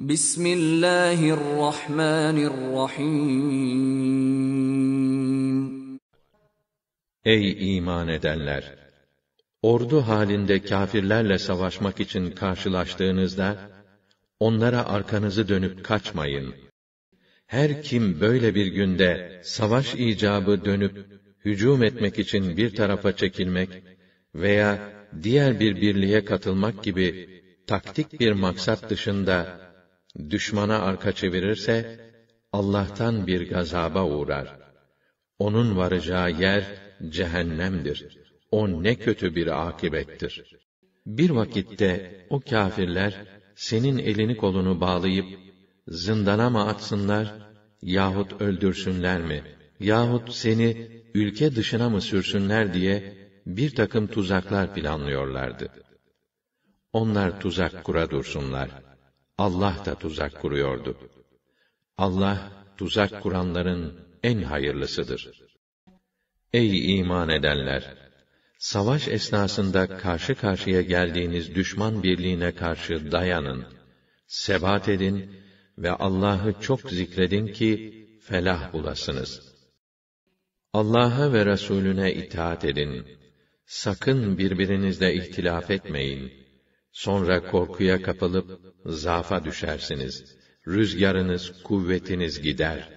Bismillahirrahmanirrahim. Ey iman edenler! Ordu halinde kafirlerle savaşmak için karşılaştığınızda, onlara arkanızı dönüp kaçmayın. Her kim böyle bir günde savaş icabı dönüp hücum etmek için bir tarafa çekilmek veya diğer bir birliğe katılmak gibi taktik bir maksat dışında düşmana arka çevirirse, Allah'tan bir gazaba uğrar. Onun varacağı yer, cehennemdir. O ne kötü bir akibettir. Bir vakitte o kâfirler, senin elini kolunu bağlayıp, zindana mı atsınlar, yahut öldürsünler mi? Yahut seni ülke dışına mı sürsünler diye bir takım tuzaklar planlıyorlardı. Onlar tuzak kura dursunlar.'' Allah da tuzak kuruyordu. Allah tuzak kuranların en hayırlısıdır. Ey iman edenler! Savaş esnasında karşı karşıya geldiğiniz düşman birliğine karşı dayanın, sebat edin ve Allah'ı çok zikredin ki felah bulasınız. Allah'a ve Resulüne itaat edin. Sakın birbirinizle ihtilaf etmeyin.'' Sonra korkuya kapılıp zafa düşersiniz. Rüzgarınız, kuvvetiniz gider.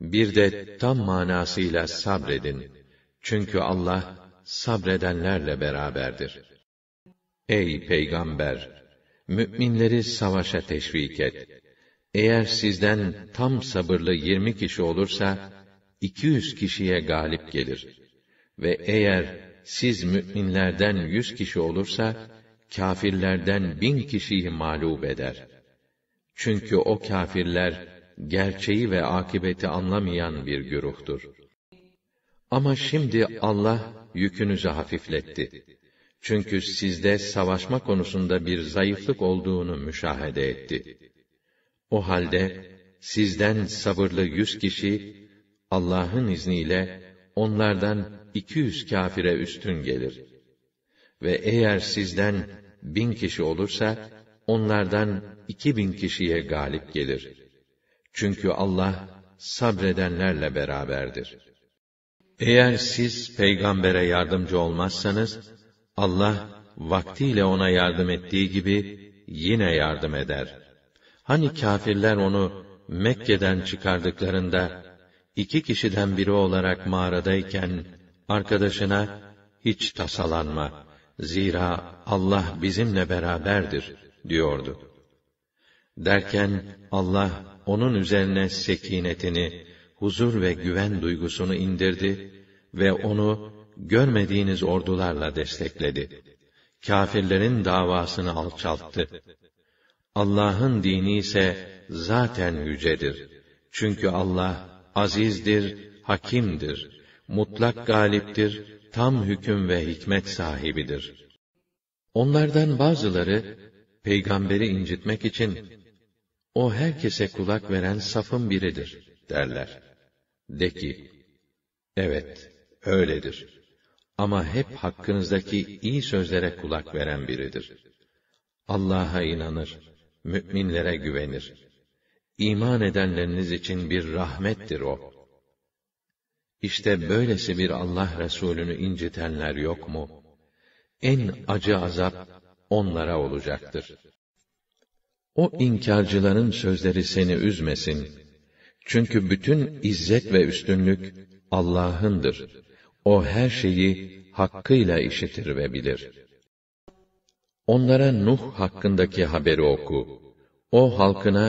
Bir de tam manasıyla sabredin. Çünkü Allah sabredenlerle beraberdir. Ey peygamber, müminleri savaşa teşvik et. Eğer sizden tam sabırlı yirmi kişi olursa, iki yüz kişiye galip gelir. Ve eğer siz müminlerden yüz kişi olursa, kâfirlerden bin kişiyi mağlup eder. Çünkü o kâfirler, gerçeği ve akibeti anlamayan bir güruhtur. Ama şimdi Allah yükünüzü hafifletti. Çünkü sizde savaşma konusunda bir zayıflık olduğunu müşahede etti. O halde sizden sabırlı yüz kişi Allah'ın izniyle onlardan iki yüz kâfire üstün gelir.'' Ve eğer sizden bin kişi olursa, onlardan iki bin kişiye galip gelir. Çünkü Allah, sabredenlerle beraberdir. Eğer siz peygambere yardımcı olmazsanız, Allah, vaktiyle ona yardım ettiği gibi, yine yardım eder. Hani kafirler onu, Mekke'den çıkardıklarında, iki kişiden biri olarak mağaradayken, arkadaşına, hiç tasalanma, Zira Allah bizimle beraberdir diyordu. Derken Allah onun üzerine sekinetini, huzur ve güven duygusunu indirdi ve onu görmediğiniz ordularla destekledi. Kafirlerin davasını alçalttı. Allah'ın dini ise zaten yücedir. Çünkü Allah azizdir, hakimdir, mutlak galiptir, tam hüküm ve hikmet sahibidir. Onlardan bazıları peygamberi incitmek için o herkese kulak veren safın biridir derler. De ki, evet, öyledir. Ama hep hakkınızdaki iyi sözlere kulak veren biridir. Allah'a inanır, müminlere güvenir. İman edenleriniz için bir rahmettir o.'' İşte böylesi bir Allah Resulü'nü incitenler yok mu? En acı azap onlara olacaktır. O inkarcıların sözleri seni üzmesin. Çünkü bütün izzet ve üstünlük Allah'ındır. O her şeyi hakkıyla işitir ve bilir. Onlara Nuh hakkındaki haberi oku. O halkına,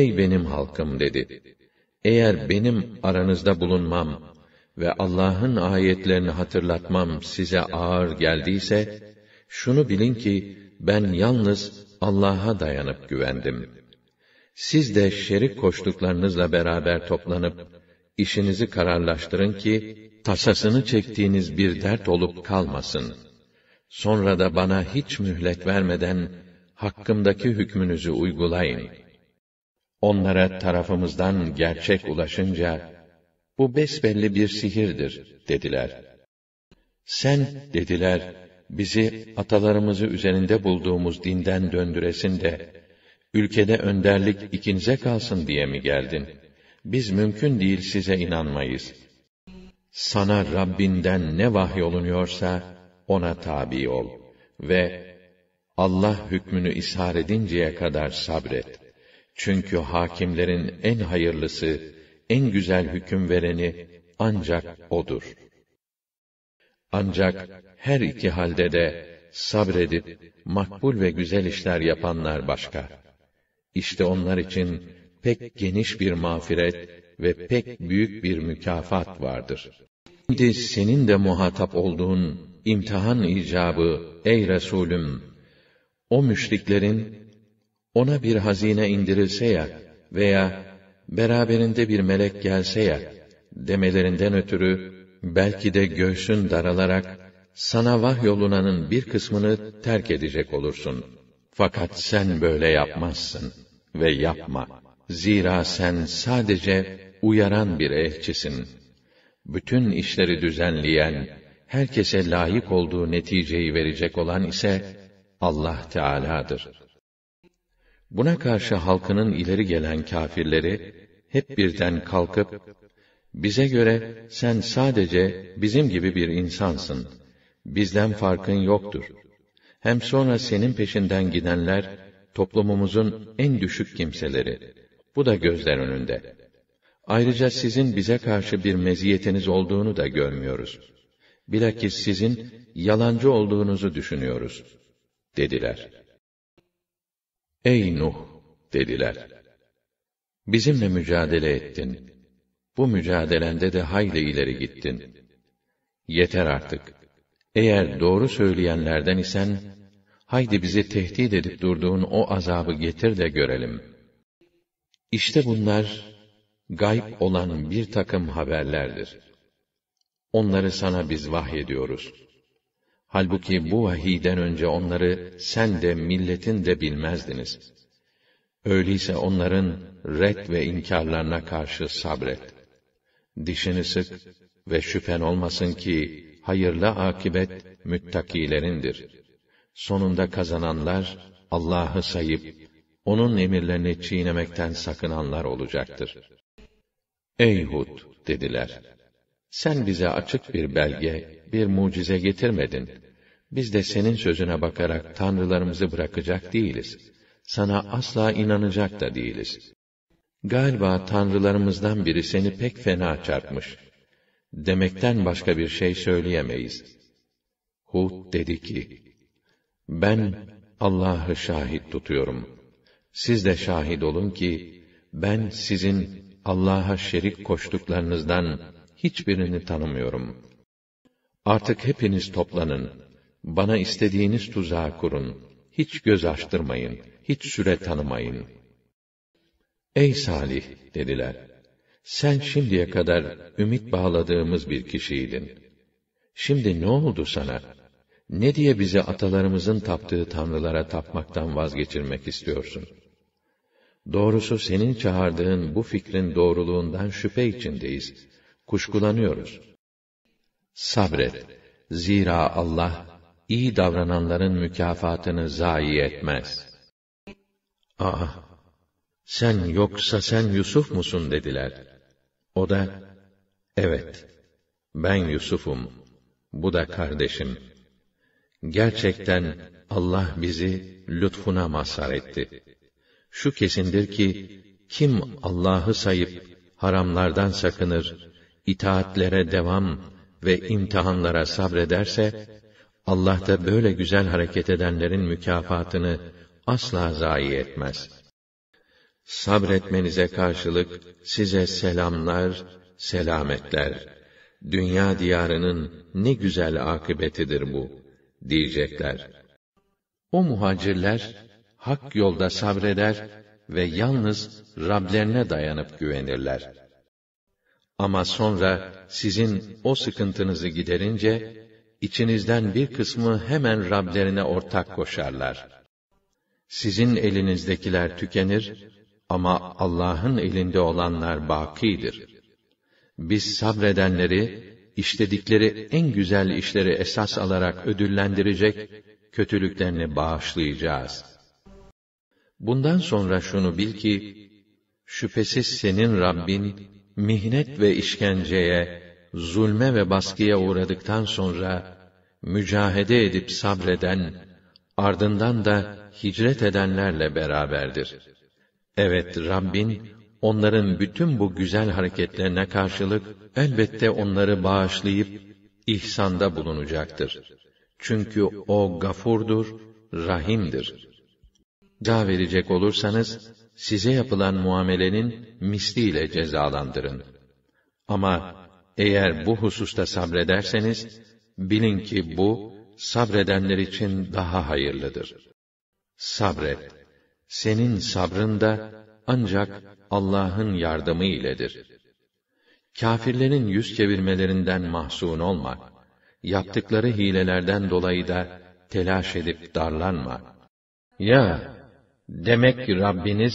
ey benim halkım dedi. Eğer benim aranızda bulunmam ve Allah'ın ayetlerini hatırlatmam size ağır geldiyse, şunu bilin ki ben yalnız Allah'a dayanıp güvendim. Siz de şerik koştuklarınızla beraber toplanıp, işinizi kararlaştırın ki, tasasını çektiğiniz bir dert olup kalmasın. Sonra da bana hiç mühlet vermeden, hakkımdaki hükmünüzü uygulayın.'' onlara tarafımızdan gerçek ulaşınca, bu besbelli bir sihirdir, dediler. Sen, dediler, bizi atalarımızı üzerinde bulduğumuz dinden döndüresin de, ülkede önderlik ikinize kalsın diye mi geldin? Biz mümkün değil size inanmayız. Sana Rabbinden ne vahyolunuyorsa, ona tabi ol ve Allah hükmünü ishar edinceye kadar sabret.'' Çünkü hakimlerin en hayırlısı, en güzel hüküm vereni ancak odur. Ancak her iki halde de sabredip makbul ve güzel işler yapanlar başka. İşte onlar için pek geniş bir mağfiret ve pek büyük bir mükafat vardır. Şimdi senin de muhatap olduğun imtihan icabı ey Resulüm o müşriklerin ona bir hazine indirilse ya veya beraberinde bir melek gelse ya demelerinden ötürü belki de göğsün daralarak sana vahyolunanın bir kısmını terk edecek olursun. Fakat sen böyle yapmazsın ve yapma. Zira sen sadece uyaran bir elçisin. Bütün işleri düzenleyen, herkese layık olduğu neticeyi verecek olan ise Allah Teala'dır.'' Buna karşı halkının ileri gelen kâfirleri hep birden kalkıp bize göre sen sadece bizim gibi bir insansın. Bizden farkın yoktur. Hem sonra senin peşinden gidenler toplumumuzun en düşük kimseleri. Bu da gözler önünde. Ayrıca sizin bize karşı bir meziyetiniz olduğunu da görmüyoruz. Bilakis sizin yalancı olduğunuzu düşünüyoruz dediler.'' Ey Nuh! dediler. Bizimle mücadele ettin. Bu mücadelende de hayli ileri gittin. Yeter artık. Eğer doğru söyleyenlerden isen, haydi bizi tehdit edip durduğun o azabı getir de görelim. İşte bunlar, gayb olan bir takım haberlerdir. Onları sana biz vahyediyoruz.'' Halbuki bu vahiyden önce onları sen de milletin de bilmezdiniz. Öyleyse onların ret ve inkarlarına karşı sabret. Dişini sık ve şüphen olmasın ki hayırlı akibet müttakilerindir. Sonunda kazananlar Allah'ı sayıp onun emirlerini çiğnemekten sakınanlar olacaktır. Ey Hud dediler. Sen bize açık bir belge bir mucize getirmedin. Biz de senin sözüne bakarak tanrılarımızı bırakacak değiliz. Sana asla inanacak da değiliz. Galiba tanrılarımızdan biri seni pek fena çarpmış. Demekten başka bir şey söyleyemeyiz. Hud dedi ki, ben Allah'ı şahit tutuyorum. Siz de şahit olun ki, ben sizin Allah'a şerik koştuklarınızdan hiçbirini tanımıyorum. Artık hepiniz toplanın. Bana istediğiniz tuzağı kurun. Hiç göz açtırmayın. Hiç süre tanımayın. Ey Salih! dediler. Sen şimdiye kadar ümit bağladığımız bir kişiydin. Şimdi ne oldu sana? Ne diye bizi atalarımızın taptığı tanrılara tapmaktan vazgeçirmek istiyorsun? Doğrusu senin çağırdığın bu fikrin doğruluğundan şüphe içindeyiz. Kuşkulanıyoruz.'' Sabret. Zira Allah, iyi davrananların mükafatını zayi etmez. Aa! Sen yoksa sen Yusuf musun dediler. O da, evet, ben Yusuf'um, bu da kardeşim. Gerçekten Allah bizi lütfuna mazhar etti. Şu kesindir ki, kim Allah'ı sayıp haramlardan sakınır, itaatlere devam, ve imtihanlara sabrederse, Allah da böyle güzel hareket edenlerin mükafatını asla zayi etmez. Sabretmenize karşılık size selamlar, selametler. Dünya diyarının ne güzel akıbetidir bu diyecekler. O muhacirler hak yolda sabreder ve yalnız Rablerine dayanıp güvenirler. Ama sonra sizin o sıkıntınızı giderince içinizden bir kısmı hemen Rablerine ortak koşarlar. Sizin elinizdekiler tükenir ama Allah'ın elinde olanlar bakidir. Biz sabredenleri işledikleri en güzel işleri esas alarak ödüllendirecek, kötülüklerini bağışlayacağız. Bundan sonra şunu bil ki şüphesiz senin Rabbin mihnet ve işkenceye, zulme ve baskıya uğradıktan sonra mücahede edip sabreden, ardından da hicret edenlerle beraberdir. Evet Rabbin onların bütün bu güzel hareketlerine karşılık elbette onları bağışlayıp ihsanda bulunacaktır. Çünkü o gafurdur, rahimdir. Daha verecek olursanız size yapılan muamelenin misliyle cezalandırın. Ama eğer bu hususta sabrederseniz, bilin ki bu, sabredenler için daha hayırlıdır. Sabret. Senin sabrın da ancak Allah'ın yardımı iledir. Kafirlerin yüz çevirmelerinden mahzun olma. Yaptıkları hilelerden dolayı da telaş edip darlanma. Ya Demek ki Rabbiniz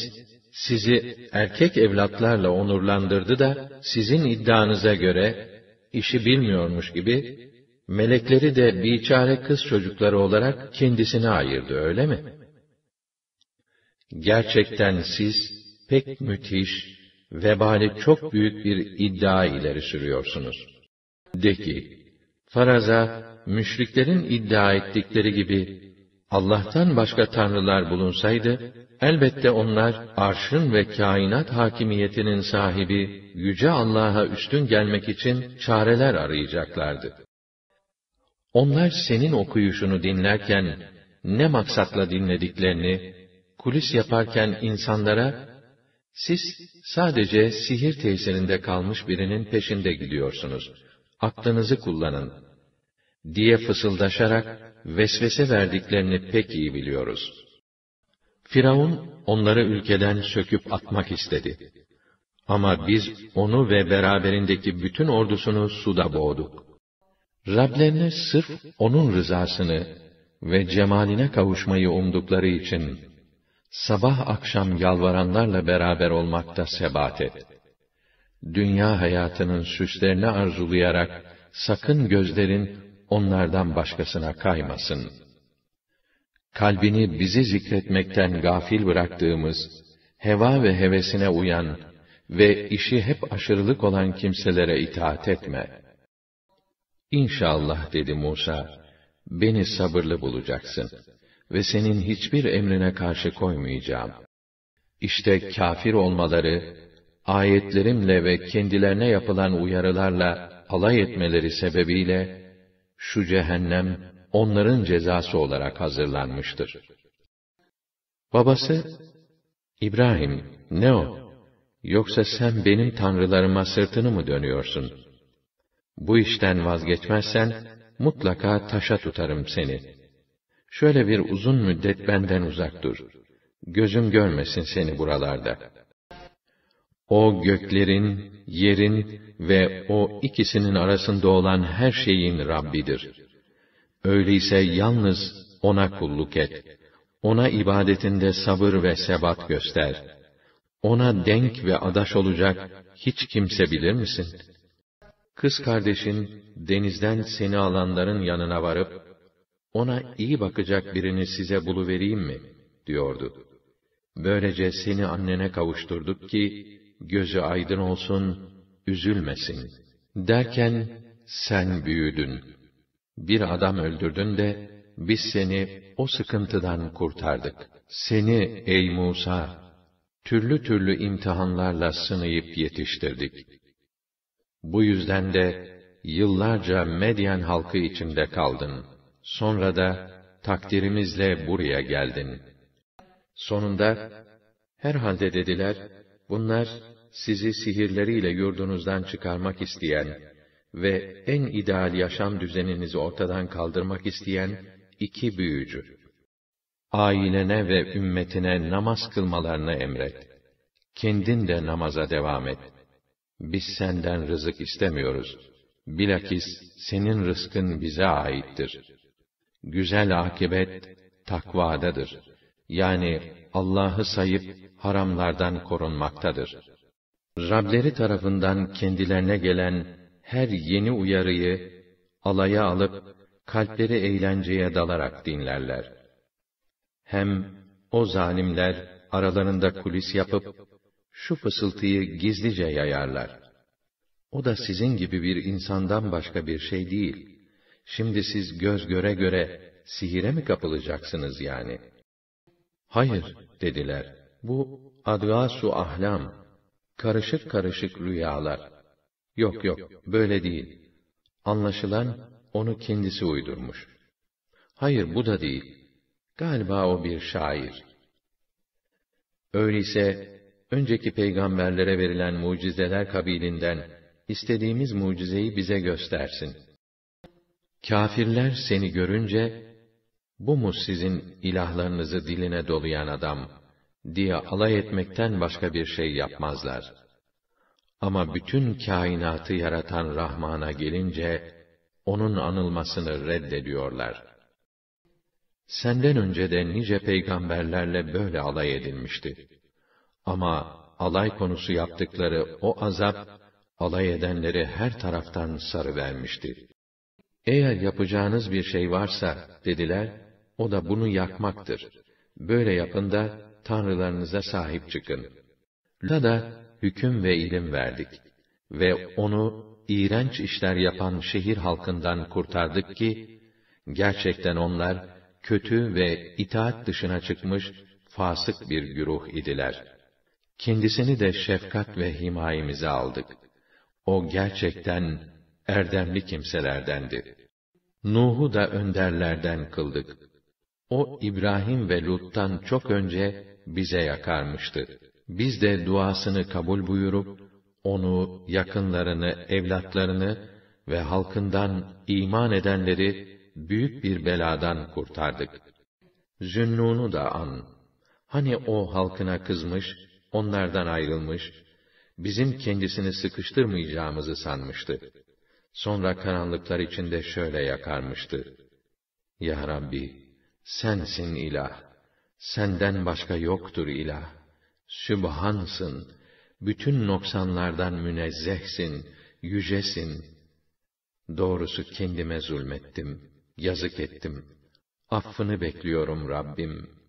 sizi erkek evlatlarla onurlandırdı da sizin iddianıza göre işi bilmiyormuş gibi melekleri de biçare kız çocukları olarak kendisine ayırdı öyle mi? Gerçekten siz pek müthiş, vebali çok büyük bir iddia ileri sürüyorsunuz. De ki, faraza, müşriklerin iddia ettikleri gibi Allah'tan başka tanrılar bulunsaydı, elbette onlar arşın ve kainat hakimiyetinin sahibi yüce Allah'a üstün gelmek için çareler arayacaklardı. Onlar senin okuyuşunu dinlerken ne maksatla dinlediklerini, kulis yaparken insanlara siz sadece sihir tesirinde kalmış birinin peşinde gidiyorsunuz. Aklınızı kullanın diye fısıldaşarak vesvese verdiklerini pek iyi biliyoruz. Firavun onları ülkeden söküp atmak istedi. Ama biz onu ve beraberindeki bütün ordusunu suda boğduk. Rablerine sırf onun rızasını ve cemaline kavuşmayı umdukları için sabah akşam yalvaranlarla beraber olmakta sebat et. Dünya hayatının süslerini arzulayarak sakın gözlerin onlardan başkasına kaymasın. Kalbini bizi zikretmekten gafil bıraktığımız, heva ve hevesine uyan ve işi hep aşırılık olan kimselere itaat etme. İnşallah dedi Musa, beni sabırlı bulacaksın ve senin hiçbir emrine karşı koymayacağım. İşte kafir olmaları, ayetlerimle ve kendilerine yapılan uyarılarla alay etmeleri sebebiyle şu cehennem onların cezası olarak hazırlanmıştır. Babası, İbrahim, ne o? Yoksa sen benim tanrılarıma sırtını mı dönüyorsun? Bu işten vazgeçmezsen, mutlaka taşa tutarım seni. Şöyle bir uzun müddet benden uzak dur. Gözüm görmesin seni buralarda.'' O göklerin, yerin ve o ikisinin arasında olan her şeyin Rabbidir. Öyleyse yalnız ona kulluk et. Ona ibadetinde sabır ve sebat göster. Ona denk ve adaş olacak hiç kimse bilir misin? Kız kardeşin denizden seni alanların yanına varıp ona iyi bakacak birini size buluvereyim mi diyordu. Böylece seni annene kavuşturduk ki gözü aydın olsun, üzülmesin. Derken, sen büyüdün. Bir adam öldürdün de, biz seni o sıkıntıdan kurtardık. Seni ey Musa, türlü türlü imtihanlarla sınayıp yetiştirdik. Bu yüzden de, yıllarca Medyen halkı içinde kaldın. Sonra da, takdirimizle buraya geldin. Sonunda, herhalde dediler, Bunlar sizi sihirleriyle yurdunuzdan çıkarmak isteyen ve en ideal yaşam düzeninizi ortadan kaldırmak isteyen iki büyücü. Ailene ve ümmetine namaz kılmalarını emret. Kendin de namaza devam et. Biz senden rızık istemiyoruz. Bilakis senin rızkın bize aittir. Güzel akibet takvadadır. Yani Allah'ı sayıp haramlardan korunmaktadır. Rableri tarafından kendilerine gelen her yeni uyarıyı alaya alıp kalpleri eğlenceye dalarak dinlerler. Hem o zalimler aralarında kulis yapıp şu fısıltıyı gizlice yayarlar. O da sizin gibi bir insandan başka bir şey değil. Şimdi siz göz göre göre sihire mi kapılacaksınız yani?'' Hayır, dediler. Bu, advasu ahlam, karışık karışık rüyalar. Yok yok, böyle değil. Anlaşılan, onu kendisi uydurmuş. Hayır, bu da değil. Galiba o bir şair. Öyleyse, önceki peygamberlere verilen mucizeler kabilinden, istediğimiz mucizeyi bize göstersin. Kafirler seni görünce, bu mu sizin ilahlarınızı diline dolayan adam diye alay etmekten başka bir şey yapmazlar. Ama bütün kainatı yaratan Rahman'a gelince, onun anılmasını reddediyorlar. Senden önce de nice peygamberlerle böyle alay edilmişti. Ama alay konusu yaptıkları o azap, alay edenleri her taraftan sarıvermişti. Eğer yapacağınız bir şey varsa, dediler, o da bunu yakmaktır. Böyle yapın da tanrılarınıza sahip çıkın. Lut'a da hüküm ve ilim verdik. Ve onu iğrenç işler yapan şehir halkından kurtardık ki, gerçekten onlar kötü ve itaat dışına çıkmış fasık bir güruh idiler. Kendisini de şefkat ve himayemize aldık. O gerçekten erdemli kimselerdendi. Nuh'u da önderlerden kıldık. O İbrahim ve Lut'tan çok önce bize yakarmıştı. Biz de duasını kabul buyurup, onu, yakınlarını, evlatlarını ve halkından iman edenleri büyük bir beladan kurtardık. Zünnun'u da an. Hani o halkına kızmış, onlardan ayrılmış, bizim kendisini sıkıştırmayacağımızı sanmıştı. Sonra karanlıklar içinde şöyle yakarmıştı. Ya Rabbi, Sensin ilah. Senden başka yoktur ilah. Sübhansın. Bütün noksanlardan münezzehsin, yücesin. Doğrusu kendime zulmettim, yazık ettim. Affını bekliyorum Rabbim.''